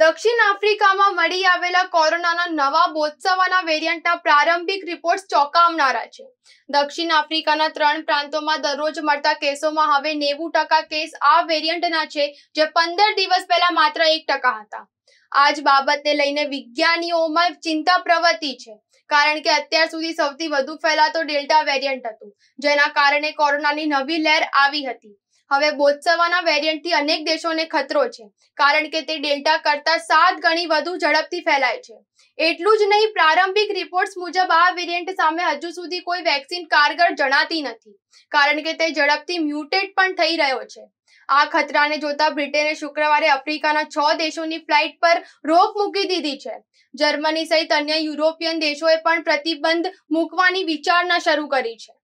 દક્ષિણ આફ્રિકામાં મળી આવેલા કોરોનાના નવા બોત્સવાના વેરિયન્ટના પ્રારંભિક રિપોર્ટ્સ ચોંકાવનારા છે દક્ષિણ આફ્રિકાના ત્રણ પ્રાંતોમાં દરરોજ મળતા કેસોમાં હવે નેવું ટકા કેસ આ વેરિયન્ટના છે જે પંદર દિવસ પહેલા માત્ર એક ટકા હતા આજ બાબતને લઈને વિજ્ઞાનીઓમાં ચિંતા પ્રવૃત્તિ છે કારણ કે અત્યાર સુધી સૌથી વધુ ફેલાતો ડેલ્ટા વેરિયન્ટ હતું જેના કારણે કોરોનાની નવી લહેર આવી હતી હવે બોત્સવાના વેરિયન્ટથી અનેક દેશોને ખતરો છે કારણ કે તે ડેલ્ટા કરતાં સાત ગણી વધુ ઝડપથી ફેલાય છે એટલું જ નહીં પ્રારંભિક રિપોર્ટ્સ મુજબ આ વેરિયન્ટ સામે હજુ સુધી કોઈ વેક્સિન કારગર જણાતી નથી કારણ કે તે ઝડપથી મ્યુટેટ પણ થઈ રહ્યો છે આ ખતરાને જોતા બ્રિટને શુક્રવારે આફ્રિકાના છ દેશોની ફ્લાઇટ પર રોક મૂકી દીધી છે જર્મની સહિત અન્ય યુરોપિયન દેશોએ પણ પ્રતિબંધ મૂકવાની વિચારણા શરૂ કરી છે